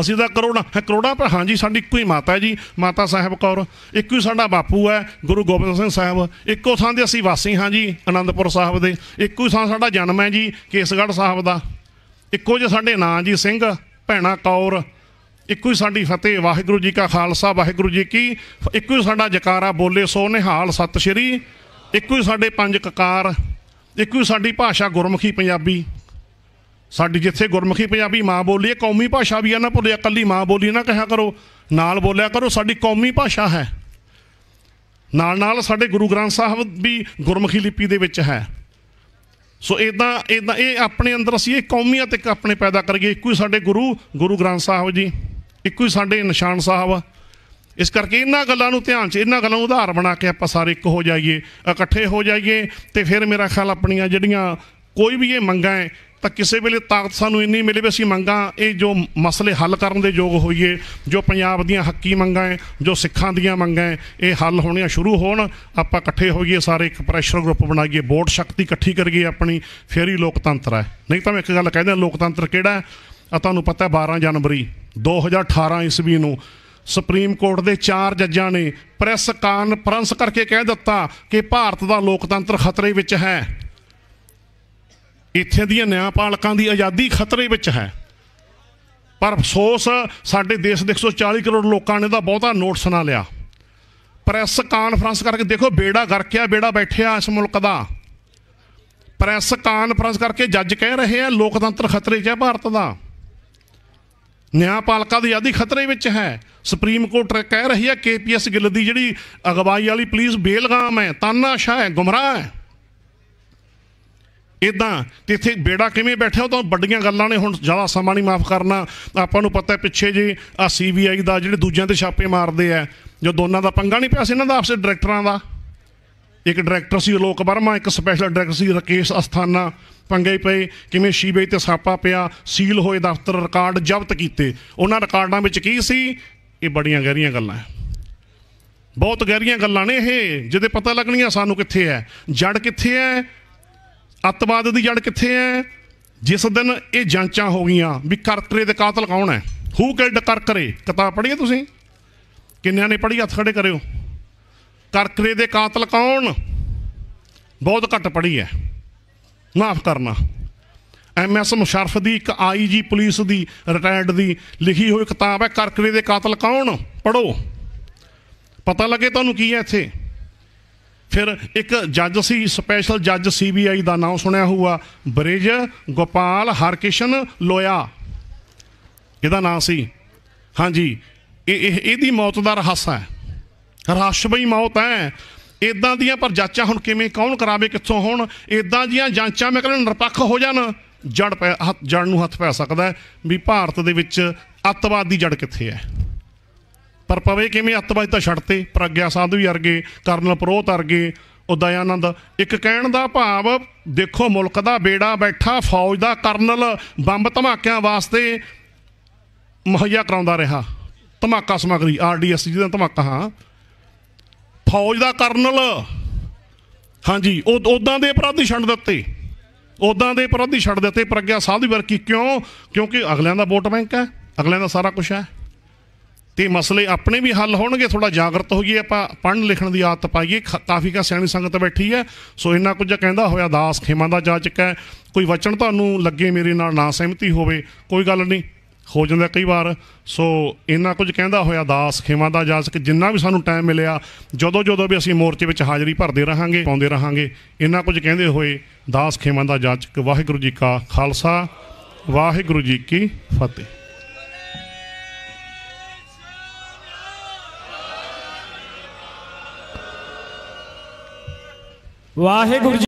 ਅਸੀਂ ਤਾਂ ਕਰੋੜਾਂ ਕਰੋੜਾਂ ਪਰ ਹਾਂਜੀ ਸਾਡੀ ਇੱਕੋ ਹੀ ਮਾਤਾ ਹੈ ਜੀ ਮਾਤਾ ਸਾਹਿਬ ਕੌਰ ਇੱਕੋ ਹੀ ਸਾਡਾ ਬਾਪੂ ਹੈ ਗੁਰੂ ਗੋਬਿੰਦ ਸਿੰਘ ਸਾਹਿਬ ਇੱਕੋ ਥਾਂ ਦੇ ਅਸੀਂ ਵਾਸੀ ਹਾਂ ਜੀ ਆਨੰਦਪੁਰ ਸਾਹਿਬ ਦੇ ਇੱਕੋ ਹੀ ਥਾਂ ਸਾਡਾ ਜਨਮ ਹੈ ਜੀ ਕੇਸਗੜ੍ਹ ਸਾਹਿਬ ਦਾ ਇੱਕੋ ਜੇ ਸਾਡੇ ਨਾਂ ਜੀ ਸਿੰਘ ਭੈਣਾ ਕੌਰ ਇੱਕੋ ਹੀ ਸਾਡੀ ਫਤਿਹ ਵਾਹਿਗੁਰੂ ਜੀ ਕਾ ਖਾਲਸਾ ਵਾਹਿਗੁਰੂ ਜੀ ਕੀ ਇੱਕੋ ਹੀ ਸਾਡਾ ਜਕਾਰਾ ਬੋਲੇ ਸੋ ਨਿਹਾਲ ਸਤਿ ਸ਼੍ਰੀ ਇੱਕੋ ਹੀ ਸਾਡੇ ਪੰਜ ਕਕਾਰ ਇੱਕੋ ਹੀ ਸਾਡੀ ਭਾਸ਼ਾ ਗੁਰਮੁਖੀ ਪੰਜਾਬੀ ਸਾਡੀ ਜਿੱਥੇ ਗੁਰਮੁਖੀ ਪੰਜਾਬੀ ਮਾਂ ਬੋਲੀ ਹੈ ਕੌਮੀ ਭਾਸ਼ਾ ਵੀ ਆ ਨਾ ਭੁੱਲਿਆ ਇਕੱਲੀ ਮਾਂ ਬੋਲੀ ਨਾ ਕਹਿਆ ਕਰੋ ਨਾਲ ਬੋਲਿਆ ਕਰੋ ਸਾਡੀ ਕੌਮੀ ਭਾਸ਼ਾ ਹੈ ਨਾਲ ਨਾਲ ਸਾਡੇ ਗੁਰੂ ਗ੍ਰੰਥ ਸਾਹਿਬ ਵੀ ਗੁਰਮੁਖੀ ਲਿਪੀ ਦੇ ਵਿੱਚ ਹੈ ਸੋ ਇਦਾਂ ਇਦਾਂ ਇਹ ਆਪਣੇ ਅੰਦਰ ਅਸੀਂ ਇਹ ਕੌਮੀਆਂ ਤੇ ਆਪਣੇ ਪੈਦਾ ਕਰੀਏ ਇੱਕੋ ਹੀ ਸਾਡੇ ਗੁਰੂ ਗੁਰੂ ਗ੍ਰੰਥ ਸਾਹਿਬ ਜੀ ਇੱਕੋ ਹੀ ਸਾਡੇ ਨਿਸ਼ਾਨ ਸਾਹਿਬ ਇਸ ਕਰਕੇ ਇਹਨਾਂ ਗੱਲਾਂ ਨੂੰ ਧਿਆਨ 'ਚ ਇਹਨਾਂ ਗੱਲਾਂ ਨੂੰ ਉਧਾਰ ਬਣਾ ਕੇ ਆਪਾਂ ਸਾਰੇ ਇੱਕ ਹੋ ਜਾਈਏ ਇਕੱਠੇ ਹੋ ਜਾਈਏ ਤੇ ਫਿਰ ਮੇਰਾ ਖਿਆਲ ਆਪਣੀਆਂ ਜਿਹੜੀਆਂ ਕੋਈ ਵੀ ਇਹ ਮੰਗਾਂ ਹੈ ਤਾਂ ਕਿਸੇ ਵੇਲੇ ਤਾਕਤ ਸਾਨੂੰ ਇੰਨੀ ਮਿਲੇ ਵੀ ਅਸੀਂ ਮੰਗਾਂ ਇਹ ਜੋ ਮਸਲੇ ਹੱਲ ਕਰਨ ਦੇ ਯੋਗ ਹੋਈਏ ਜੋ ਪੰਜਾਬ ਦੀਆਂ ਹੱਕੀ ਮੰਗਾਂ ਹੈ ਜੋ ਸਿੱਖਾਂ ਦੀਆਂ ਮੰਗਾਂ ਹੈ ਇਹ ਹੱਲ ਹੋਣੀਆਂ ਸ਼ੁਰੂ ਹੋਣ ਆਪਾਂ ਇਕੱਠੇ ਹੋਈਏ ਸਾਰੇ ਇੱਕ ਪ੍ਰੈਸ਼ਰ ਗਰੁੱਪ ਬਣਾਈਏ ਵੋਟ ਸ਼ਕਤੀ ਇਕੱਠੀ ਕਰੀਏ ਆਪਣੀ ਫੇਰ ਹੀ ਲੋਕਤੰਤਰ ਹੈ ਨਹੀਂ ਤਾਂ ਮੈਂ ਇੱਕ ਗੱਲ ਕਹਿੰਦਾ ਲੋਕਤੰਤਰ ਕਿਹੜਾ ਆ ਤੁਹਾਨੂੰ ਪਤਾ 12 ਜਨਵਰੀ 2018 ਈਸਵੀ ਨੂੰ ਸੁਪਰੀਮ ਕੋਰਟ ਦੇ ਚਾਰ ਜੱਜਾਂ ਨੇ ਪ੍ਰੈਸ ਕਾਨਫਰੰਸ ਕਰਕੇ ਕਹਿ ਦਿੱਤਾ ਕਿ ਭਾਰਤ ਦਾ ਲੋਕਤੰਤਰ ਖਤਰੇ ਵਿੱਚ ਹੈ ਇੱਥੇ ਦੀਆਂ ਨਿਆਂਪਾਲਕਾਂ ਦੀ ਆਜ਼ਾਦੀ ਖਤਰੇ ਵਿੱਚ ਹੈ ਪਰ ਅਫਸੋਸ ਸਾਡੇ ਦੇਸ਼ ਦੇ 140 ਕਰੋੜ ਲੋਕਾਂ ਨੇ ਤਾਂ ਬਹੁਤਾ ਨੋਟਿਸ ਨਾ ਲਿਆ ਪ੍ਰੈਸ ਕਾਨਫਰੰਸ ਕਰਕੇ ਦੇਖੋ ਬੇੜਾ ਗਰਕਿਆ ਬੇੜਾ ਬੈਠਿਆ ਇਸ ਮੁਲਕ ਦਾ ਪ੍ਰੈਸ ਕਾਨਫਰੰਸ ਕਰਕੇ ਜੱਜ ਕਹਿ ਰਹੇ ਆ ਲੋਕਤੰਤਰ ਖਤਰੇ 'ਚ ਹੈ ਭਾਰਤ ਦਾ ਨਿਆਂਪਾਲਕਾ ਦੀ ਆਜ਼ਾਦੀ ਖਤਰੇ ਵਿੱਚ ਹੈ ਸੁਪਰੀਮ ਕੋਰਟ ਕਹਿ ਰਹੀ ਹੈ ਕੇਪੀਐਸ ਗਿੱਲ ਦੀ ਜਿਹੜੀ ਅਗਵਾਈ ਵਾਲੀ ਪੁਲਿਸ ਬੇਲਗਾਮ ਹੈ ਤਾਨਾਸ਼ਾਹ ਹੈ ਗੁੰਮਰਾਹ ਹੈ ਇਦਾਂ ਤੇ ਇੱਥੇ ਬੇੜਾ ਕਿਵੇਂ ਬੈਠਿਆ ਉਹ ਤਾਂ ਵੱਡੀਆਂ ਗੱਲਾਂ ਨੇ ਹੁਣ ਜ਼ਿਆਦਾ ਸਮਾਂ ਨਹੀਂ ਮਾਫ ਕਰਨਾ ਆਪਾਂ ਨੂੰ ਪਤਾ ਪਿੱਛੇ ਜੀ ਆ ਸੀਬੀਆਈ ਦਾ ਜਿਹੜੇ ਦੂਜਿਆਂ ਤੇ ਛਾਪੇ ਮਾਰਦੇ ਆ ਜੋ ਦੋਨਾਂ ਦਾ ਪੰਗਾ ਨਹੀਂ ਪਿਆ ਸੀ ਇਹਨਾਂ ਦਾ ਆਪਸੇ ਡਾਇਰੈਕਟਰਾਂ ਦਾ ਇੱਕ ਡਾਇਰੈਕਟਰ ਸੀ ਲੋਕ ਵਰਮਾ ਇੱਕ ਸਪੈਸ਼ਲ ਡਾਇਰੈਕਟਰ ਸੀ ਰਕੇਸ਼ ਅਸਥਾਨਾ ਪੰਗੇ ਪਏ ਕਿਵੇਂ ਸੀਬੀਆਈ ਤੇ ਸਾਪਾ ਪਿਆ ਸੀਲ ਹੋਏ ਦਫ਼ਤਰ ਰਿਕਾਰਡ ਜ਼ਬਤ ਕੀਤੇ ਉਹਨਾਂ ਰਿਕਾਰਡਾਂ ਵਿੱਚ ਕੀ ਸੀ ਇਹ ਬੜੀਆਂ ਗਹਿਰੀਆਂ ਗੱਲਾਂ ਬਹੁਤ ਗਹਿਰੀਆਂ ਗੱਲਾਂ ਨੇ ਇਹ ਜਿਹਦੇ ਪਤਾ ਲੱਗਣੀਆਂ ਸਾਨੂੰ ਕਿੱਥੇ ਹੈ ਜੜ ਕਿੱਥੇ ਹੈ ਅੱਤਵਾਦ ਦੀ ਜੜ ਕਿੱਥੇ ਹੈ ਜਿਸ ਦਿਨ ਇਹ ਜਾਂਚਾਂ ਹੋ ਗਈਆਂ ਵੀ ਕਰਕਰੇ ਦੇ ਕਾਤਲ ਕੌਣ ਹੈ ਹੂ ਕਿਲਡ ਕਰਕਰੇ ਕਿਤਾਬ ਪੜ੍ਹੀਏ ਤੁਸੀਂ ਕਿੰਨਿਆਂ ਨੇ ਪੜ੍ਹੀ ਹੱਥ ਖੜੇ ਕਰਿਓ ਕਰਕਰੇ ਦੇ ਕਾਤਲ ਕੌਣ ਬਹੁਤ ਘੱਟ ਪੜ੍ਹੀ ਹੈ ਮਾਫ ਕਰਨਾ ਐਮਐਸ ਮੁਸ਼ਰਫ ਦੀ ਇੱਕ ਆਈਜੀ ਪੁਲਿਸ ਦੀ ਰਿਟਾਇਰਡ ਦੀ ਲਿਖੀ ਹੋਈ ਕਿਤਾਬ ਹੈ ਕਰਕਰੇ ਦੇ ਕਾਤਲ ਕੌਣ ਪੜੋ ਪਤਾ ਲੱਗੇ ਤੁਹਾਨੂੰ ਕੀ ਹੈ ਇੱਥੇ ਫਿਰ ਇੱਕ ਜੱਜ ਸੀ ਸਪੈਸ਼ਲ ਜੱਜ ਸੀਬੀਆਈ ਦਾ ਨਾਮ ਸੁਣਿਆ ਹੋਊਗਾ ਬ੍ਰਿਜ ਗੋਪਾਲ ਹਰਕਿਸ਼ਨ ਲੋਇਆ ਇਹਦਾ ਨਾਮ ਸੀ ਹਾਂਜੀ ਇਹ ਇਹਦੀ ਮੌਤ ਦਾ ਰਹੱਸ ਹੈ ਰਹੱਸਮਈ ਮੌਤ ਹੈ ਇਦਾਂ ਦੀਆਂ ਪਰ ਜਾਂਚਾਂ ਹੁਣ ਕਿਵੇਂ ਕੌਣ ਕਰਾਵੇ ਕਿੱਥੋਂ ਹੋਣ ਇਦਾਂ ਦੀਆਂ ਜਾਂਚਾਂ ਮੈਂ ਨਿਰਪੱਖ ਹੋ ਜਾਣ ਜੜ ਜੜ ਨੂੰ ਹੱਥ ਪੈ ਸਕਦਾ ਵੀ ਭਾਰਤ ਦੇ ਵਿੱਚ ਅੱਤਵਾਦ ਦੀ ਜੜ ਕਿੱਥੇ ਹੈ ਪਰ ਪਵੇ ਕਿਵੇਂ ਅੱਤਵਾਦ ਤਾਂ ਛੱਡਤੇ ਪ੍ਰਗਿਆ ਸਾਧੂ ਵੀ ਅਰਗੇ ਕਰਨਲ ਪ੍ਰੋਤ ਅਰਗੇ ਉਹ ਦਇਆਨੰਦ ਇੱਕ ਕਹਿਣ ਦਾ ਭਾਵ ਦੇਖੋ ਮੁਲਕ ਦਾ ਬੇੜਾ ਬੈਠਾ ਫੌਜ ਦਾ ਕਰਨਲ ਬੰਬ ਧਮਾਕਿਆਂ ਵਾਸਤੇ ਮੁਹੱਈਆ ਕਰਾਉਂਦਾ ਰਿਹਾ ਧਮਾਕਾ ਸਮਗਰੀ ਆਰਡੀਐਸ ਜਿਹਦਾ ਧਮਾਕਾ ਹਾਂ ਫੌਜ ਦਾ ਕਰਨਲ ਹਾਂਜੀ ਉਹ ਉਦਾਂ ਦੇ ਅਪਰਾਧੀ ਛੱਡ ਦਿੱਤੇ ਉਦਾਂ ਦੇ ਅਪਰਾਧੀ ਛੱਡ ਦਿੱਤੇ ਪ੍ਰਗਿਆ ਸਾਧੂ ਵਰਕੀ ਕਿਉਂ ਕਿਉਂਕਿ ਅਗਲਿਆਂ ਦਾ ਵੋਟ ਬੈਂਕ ਹੈ ਅਗਲਿਆਂ ਦਾ ਸਾਰਾ ਕੁਝ ਹੈ ਤੇ ਮਸਲੇ ਆਪਣੇ ਵੀ ਹੱਲ ਹੋਣਗੇ ਥੋੜਾ ਜਾਗਰਤ ਹੋਈਏ ਆਪਾਂ ਪੜਨ ਲਿਖਣ ਦੀ ਆਦਤ ਪਾਈਏ ਕਾਫੀ ਕਾ ਸਿਆਣੀ ਸੰਗਤ ਬੈਠੀ ਹੈ ਸੋ ਇੰਨਾ ਕੁਝ ਕਹਿੰਦਾ ਹੋਇਆ ਦਾਸ ਖੇਮਾ ਦਾ ਜਾ ਚੁੱਕਾ ਕੋਈ ਵਚਨ ਤੁਹਾਨੂੰ ਲੱਗੇ ਮੇਰੇ ਨਾਲ ਨਾ ਸਹਿਮਤੀ ਹੋਵੇ ਕੋਈ ਗੱਲ ਨਹੀਂ ਹੋ ਜਾਂਦਾ ਕਈ ਵਾਰ ਸੋ ਇੰਨਾ ਕੁਝ ਕਹਿੰਦਾ ਹੋਇਆ ਦਾਸ ਖੇਮਾ ਦਾ ਜਾ ਕਿ ਜਿੰਨਾ ਵੀ ਸਾਨੂੰ ਟਾਈਮ ਮਿਲਿਆ ਜਦੋਂ ਜਦੋਂ ਵੀ ਅਸੀਂ ਮੋਰਚੇ ਵਿੱਚ ਹਾਜ਼ਰੀ ਭਰਦੇ ਰਹਾਂਗੇ ਪਾਉਂਦੇ ਰਹਾਂਗੇ ਇੰਨਾ ਕੁਝ ਕਹਿੰਦੇ ਹੋਏ ਦਾਸ ਖੇਮਾ ਦਾ ਜਾਚਕ ਵਾਹਿਗੁਰੂ ਜੀ ਕਾ ਖਾਲਸਾ ਵਾਹਿਗੁਰੂ ਜੀ ਕੀ ਫਤਿਹ ਵਾਹਿਗੁਰੂ